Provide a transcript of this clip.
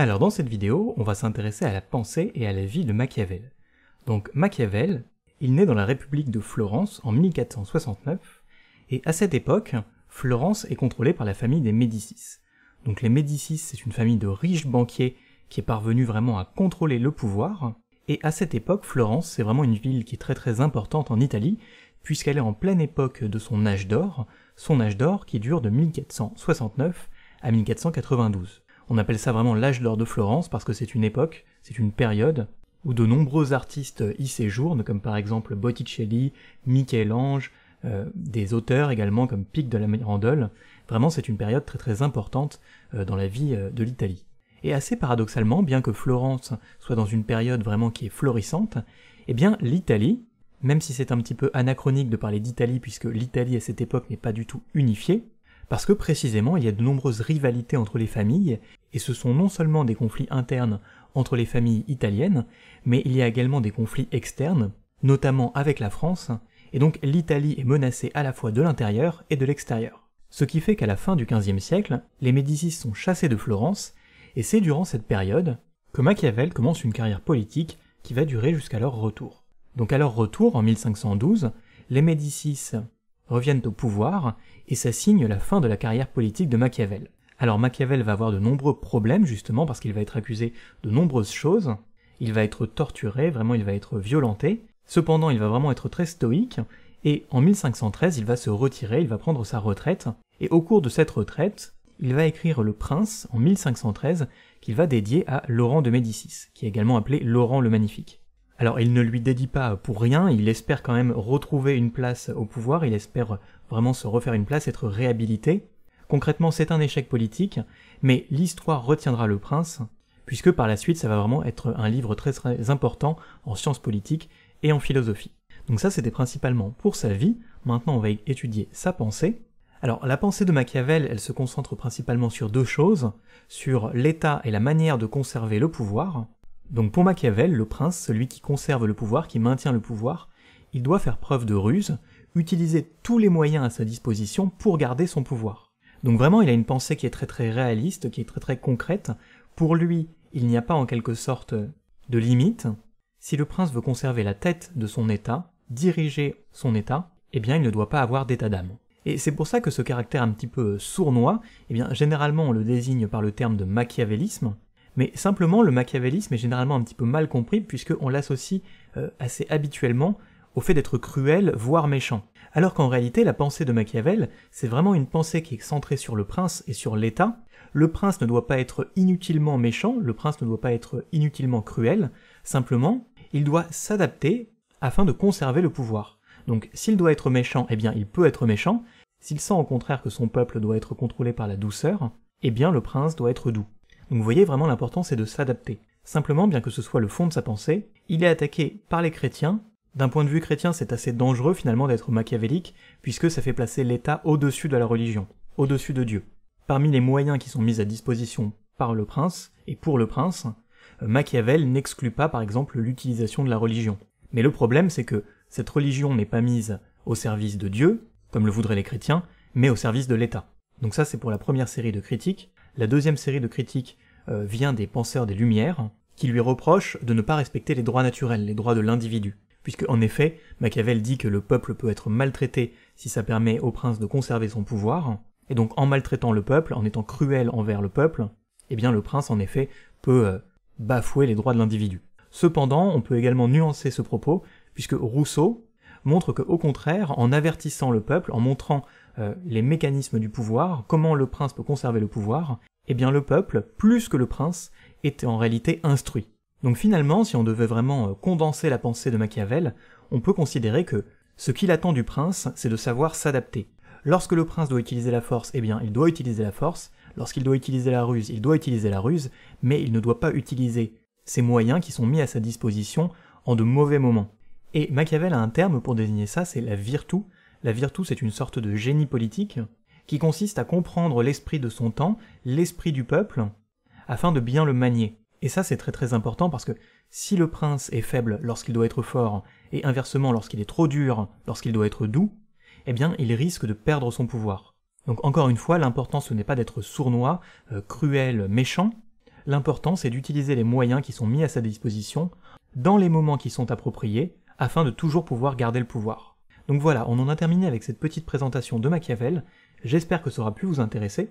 Alors dans cette vidéo, on va s'intéresser à la pensée et à la vie de Machiavel. Donc Machiavel, il naît dans la République de Florence en 1469, et à cette époque, Florence est contrôlée par la famille des Médicis. Donc les Médicis, c'est une famille de riches banquiers qui est parvenue vraiment à contrôler le pouvoir, et à cette époque, Florence, c'est vraiment une ville qui est très très importante en Italie, puisqu'elle est en pleine époque de son âge d'or, son âge d'or qui dure de 1469 à 1492. On appelle ça vraiment l'âge d'or de Florence parce que c'est une époque, c'est une période où de nombreux artistes y séjournent, comme par exemple Botticelli, Michel-Ange, euh, des auteurs également comme Pic de la Mirandole. Vraiment, c'est une période très très importante euh, dans la vie euh, de l'Italie. Et assez paradoxalement, bien que Florence soit dans une période vraiment qui est florissante, eh bien l'Italie, même si c'est un petit peu anachronique de parler d'Italie puisque l'Italie à cette époque n'est pas du tout unifiée, parce que précisément il y a de nombreuses rivalités entre les familles et ce sont non seulement des conflits internes entre les familles italiennes, mais il y a également des conflits externes, notamment avec la France, et donc l'Italie est menacée à la fois de l'intérieur et de l'extérieur. Ce qui fait qu'à la fin du XVe siècle, les Médicis sont chassés de Florence, et c'est durant cette période que Machiavel commence une carrière politique qui va durer jusqu'à leur retour. Donc à leur retour, en 1512, les Médicis reviennent au pouvoir et ça signe la fin de la carrière politique de Machiavel. Alors Machiavel va avoir de nombreux problèmes justement parce qu'il va être accusé de nombreuses choses, il va être torturé, vraiment il va être violenté, cependant il va vraiment être très stoïque, et en 1513 il va se retirer, il va prendre sa retraite, et au cours de cette retraite, il va écrire Le Prince en 1513 qu'il va dédier à Laurent de Médicis, qui est également appelé Laurent le Magnifique. Alors il ne lui dédie pas pour rien, il espère quand même retrouver une place au pouvoir, il espère vraiment se refaire une place, être réhabilité, Concrètement, c'est un échec politique, mais l'histoire retiendra le prince, puisque par la suite, ça va vraiment être un livre très, très important en sciences politiques et en philosophie. Donc ça, c'était principalement pour sa vie. Maintenant, on va étudier sa pensée. Alors, la pensée de Machiavel, elle se concentre principalement sur deux choses, sur l'État et la manière de conserver le pouvoir. Donc pour Machiavel, le prince, celui qui conserve le pouvoir, qui maintient le pouvoir, il doit faire preuve de ruse, utiliser tous les moyens à sa disposition pour garder son pouvoir. Donc vraiment, il a une pensée qui est très très réaliste, qui est très très concrète. Pour lui, il n'y a pas en quelque sorte de limite. Si le prince veut conserver la tête de son État, diriger son État, eh bien il ne doit pas avoir d'état d'âme. Et c'est pour ça que ce caractère un petit peu sournois, eh bien généralement on le désigne par le terme de machiavélisme, mais simplement le machiavélisme est généralement un petit peu mal compris puisqu'on l'associe euh, assez habituellement au fait d'être cruel, voire méchant. Alors qu'en réalité, la pensée de Machiavel, c'est vraiment une pensée qui est centrée sur le prince et sur l'État. Le prince ne doit pas être inutilement méchant, le prince ne doit pas être inutilement cruel, simplement, il doit s'adapter afin de conserver le pouvoir. Donc s'il doit être méchant, eh bien il peut être méchant, s'il sent au contraire que son peuple doit être contrôlé par la douceur, eh bien le prince doit être doux. Donc vous voyez vraiment l'important c'est de s'adapter. Simplement, bien que ce soit le fond de sa pensée, il est attaqué par les chrétiens d'un point de vue chrétien, c'est assez dangereux finalement d'être machiavélique, puisque ça fait placer l'État au-dessus de la religion, au-dessus de Dieu. Parmi les moyens qui sont mis à disposition par le prince et pour le prince, euh, Machiavel n'exclut pas par exemple l'utilisation de la religion. Mais le problème c'est que cette religion n'est pas mise au service de Dieu, comme le voudraient les chrétiens, mais au service de l'État. Donc ça c'est pour la première série de critiques. La deuxième série de critiques euh, vient des penseurs des Lumières, qui lui reprochent de ne pas respecter les droits naturels, les droits de l'individu puisque en effet, Machiavel dit que le peuple peut être maltraité si ça permet au prince de conserver son pouvoir, et donc en maltraitant le peuple, en étant cruel envers le peuple, eh bien le prince en effet peut euh, bafouer les droits de l'individu. Cependant, on peut également nuancer ce propos, puisque Rousseau montre que au contraire, en avertissant le peuple, en montrant euh, les mécanismes du pouvoir, comment le prince peut conserver le pouvoir, eh bien le peuple, plus que le prince, est en réalité instruit. Donc finalement, si on devait vraiment euh, condenser la pensée de Machiavel, on peut considérer que ce qu'il attend du prince, c'est de savoir s'adapter. Lorsque le prince doit utiliser la force, eh bien, il doit utiliser la force. Lorsqu'il doit utiliser la ruse, il doit utiliser la ruse, mais il ne doit pas utiliser ces moyens qui sont mis à sa disposition en de mauvais moments. Et Machiavel a un terme pour désigner ça, c'est la virtu. La virtu, c'est une sorte de génie politique qui consiste à comprendre l'esprit de son temps, l'esprit du peuple, afin de bien le manier. Et ça, c'est très très important parce que si le prince est faible lorsqu'il doit être fort, et inversement lorsqu'il est trop dur, lorsqu'il doit être doux, eh bien, il risque de perdre son pouvoir. Donc encore une fois, l'important ce n'est pas d'être sournois, euh, cruel, méchant, l'important c'est d'utiliser les moyens qui sont mis à sa disposition dans les moments qui sont appropriés afin de toujours pouvoir garder le pouvoir. Donc voilà, on en a terminé avec cette petite présentation de Machiavel, j'espère que ça aura pu vous intéresser,